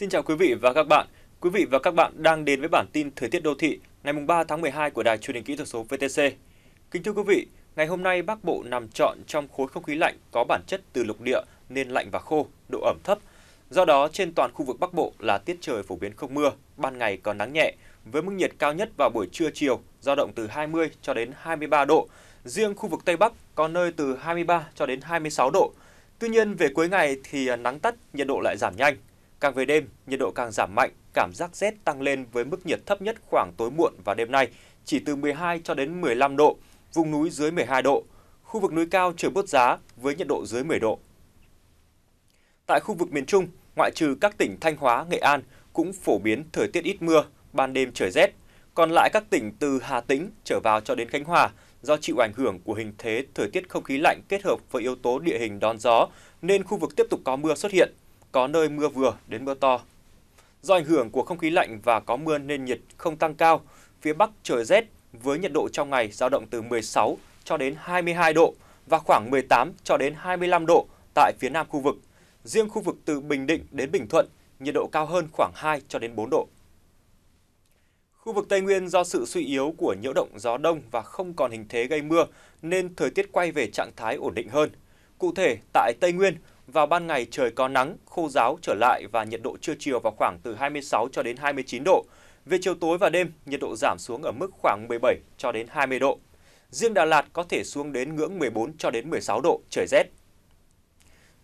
Xin chào quý vị và các bạn. Quý vị và các bạn đang đến với bản tin thời tiết đô thị ngày 3 tháng 12 của Đài truyền hình kỹ thuật số VTC. Kính thưa quý vị, ngày hôm nay Bắc Bộ nằm trọn trong khối không khí lạnh có bản chất từ lục địa nên lạnh và khô, độ ẩm thấp. Do đó, trên toàn khu vực Bắc Bộ là tiết trời phổ biến không mưa, ban ngày còn nắng nhẹ, với mức nhiệt cao nhất vào buổi trưa chiều dao động từ 20 cho đến 23 độ. Riêng khu vực Tây Bắc có nơi từ 23 cho đến 26 độ. Tuy nhiên, về cuối ngày thì nắng tắt, nhiệt độ lại giảm nhanh, Càng về đêm, nhiệt độ càng giảm mạnh, cảm giác rét tăng lên với mức nhiệt thấp nhất khoảng tối muộn và đêm nay, chỉ từ 12 cho đến 15 độ, vùng núi dưới 12 độ, khu vực núi cao trời bớt giá với nhiệt độ dưới 10 độ. Tại khu vực miền Trung, ngoại trừ các tỉnh Thanh Hóa, Nghệ An cũng phổ biến thời tiết ít mưa, ban đêm trời rét. Còn lại các tỉnh từ Hà Tĩnh trở vào cho đến Khánh Hòa, do chịu ảnh hưởng của hình thế thời tiết không khí lạnh kết hợp với yếu tố địa hình đón gió nên khu vực tiếp tục có mưa xuất hiện có nơi mưa vừa đến mưa to. Do ảnh hưởng của không khí lạnh và có mưa nên nhiệt không tăng cao, phía Bắc trời rét với nhiệt độ trong ngày dao động từ 16 cho đến 22 độ và khoảng 18 cho đến 25 độ tại phía Nam khu vực. Riêng khu vực từ Bình Định đến Bình Thuận, nhiệt độ cao hơn khoảng 2 cho đến 4 độ. Khu vực Tây Nguyên do sự suy yếu của nhiễu động gió đông và không còn hình thế gây mưa nên thời tiết quay về trạng thái ổn định hơn. Cụ thể, tại Tây Nguyên, vào ban ngày trời có nắng, khô ráo trở lại và nhiệt độ trưa chiều vào khoảng từ 26 cho đến 29 độ. Về chiều tối và đêm, nhiệt độ giảm xuống ở mức khoảng 17 cho đến 20 độ. Riêng Đà Lạt có thể xuống đến ngưỡng 14 cho đến 16 độ, trời rét.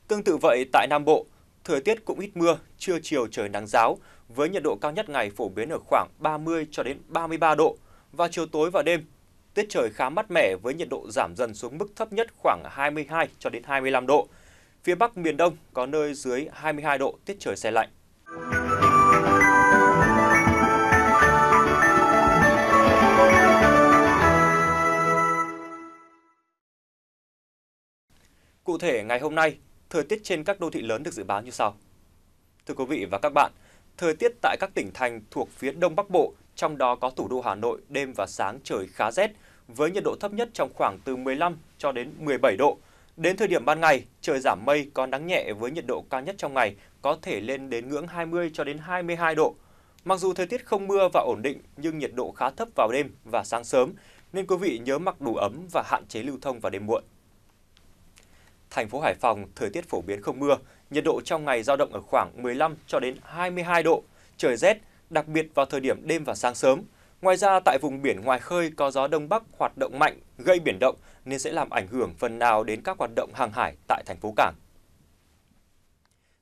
Tương tự vậy tại Nam Bộ, thời tiết cũng ít mưa, trưa chiều trời nắng giáo với nhiệt độ cao nhất ngày phổ biến ở khoảng 30 cho đến 33 độ. Và chiều tối và đêm, tiết trời khá mát mẻ với nhiệt độ giảm dần xuống mức thấp nhất khoảng 22 cho đến 25 độ Phía Bắc miền Đông có nơi dưới 22 độ, tiết trời xe lạnh. Cụ thể, ngày hôm nay, thời tiết trên các đô thị lớn được dự báo như sau. Thưa quý vị và các bạn, thời tiết tại các tỉnh thành thuộc phía Đông Bắc Bộ, trong đó có thủ đô Hà Nội, đêm và sáng trời khá rét, với nhiệt độ thấp nhất trong khoảng từ 15 cho đến 17 độ, Đến thời điểm ban ngày, trời giảm mây có nắng nhẹ với nhiệt độ cao nhất trong ngày có thể lên đến ngưỡng 20 cho đến 22 độ. Mặc dù thời tiết không mưa và ổn định nhưng nhiệt độ khá thấp vào đêm và sáng sớm nên quý vị nhớ mặc đủ ấm và hạn chế lưu thông vào đêm muộn. Thành phố Hải Phòng thời tiết phổ biến không mưa, nhiệt độ trong ngày dao động ở khoảng 15 cho đến 22 độ, trời rét, đặc biệt vào thời điểm đêm và sáng sớm. Ngoài ra, tại vùng biển ngoài khơi có gió đông bắc hoạt động mạnh, gây biển động nên sẽ làm ảnh hưởng phần nào đến các hoạt động hàng hải tại thành phố Cảng.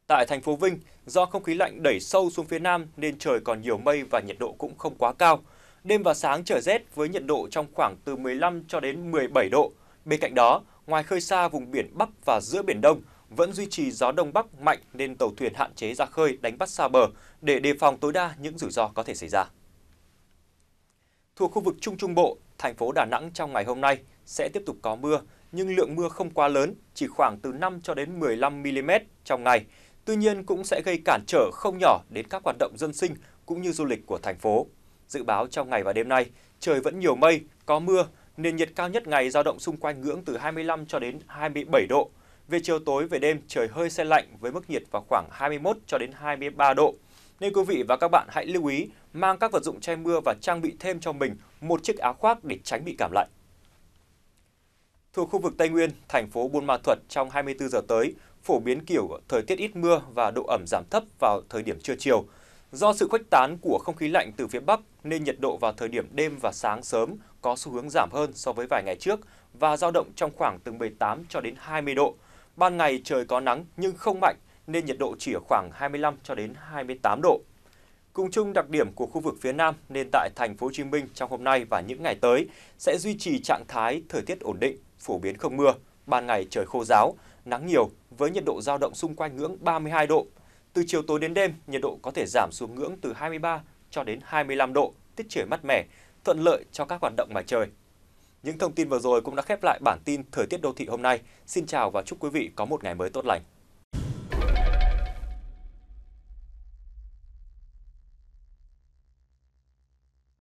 Tại thành phố Vinh, do không khí lạnh đẩy sâu xuống phía nam nên trời còn nhiều mây và nhiệt độ cũng không quá cao. Đêm và sáng trời rét với nhiệt độ trong khoảng từ 15 cho đến 17 độ. Bên cạnh đó, ngoài khơi xa vùng biển Bắc và giữa Biển Đông vẫn duy trì gió Đông Bắc mạnh nên tàu thuyền hạn chế ra khơi đánh bắt xa bờ để đề phòng tối đa những rủi ro có thể xảy ra. Thuộc khu vực Trung Trung Bộ, thành phố Đà Nẵng trong ngày hôm nay sẽ tiếp tục có mưa, nhưng lượng mưa không quá lớn, chỉ khoảng từ 5 cho đến 15 mm trong ngày. Tuy nhiên cũng sẽ gây cản trở không nhỏ đến các hoạt động dân sinh cũng như du lịch của thành phố. Dự báo trong ngày và đêm nay, trời vẫn nhiều mây, có mưa, nền nhiệt cao nhất ngày dao động xung quanh ngưỡng từ 25 cho đến 27 độ. Về chiều tối về đêm trời hơi se lạnh với mức nhiệt vào khoảng 21 cho đến 23 độ nên quý vị và các bạn hãy lưu ý mang các vật dụng che mưa và trang bị thêm cho mình một chiếc áo khoác để tránh bị cảm lạnh. Thuộc khu vực Tây Nguyên, thành phố Buôn Ma Thuột trong 24 giờ tới phổ biến kiểu thời tiết ít mưa và độ ẩm giảm thấp vào thời điểm trưa chiều. Do sự khuếch tán của không khí lạnh từ phía Bắc nên nhiệt độ vào thời điểm đêm và sáng sớm có xu hướng giảm hơn so với vài ngày trước và dao động trong khoảng từ 18 cho đến 20 độ. Ban ngày trời có nắng nhưng không mạnh nên nhiệt độ chỉ ở khoảng 25 cho đến 28 độ. Cùng chung đặc điểm của khu vực phía Nam nên tại thành phố Hồ Chí Minh trong hôm nay và những ngày tới sẽ duy trì trạng thái thời tiết ổn định, phổ biến không mưa, ban ngày trời khô ráo, nắng nhiều với nhiệt độ dao động xung quanh ngưỡng 32 độ. Từ chiều tối đến đêm, nhiệt độ có thể giảm xuống ngưỡng từ 23 cho đến 25 độ, tiết trời mát mẻ, thuận lợi cho các hoạt động ngoài trời. Những thông tin vừa rồi cũng đã khép lại bản tin thời tiết đô thị hôm nay. Xin chào và chúc quý vị có một ngày mới tốt lành.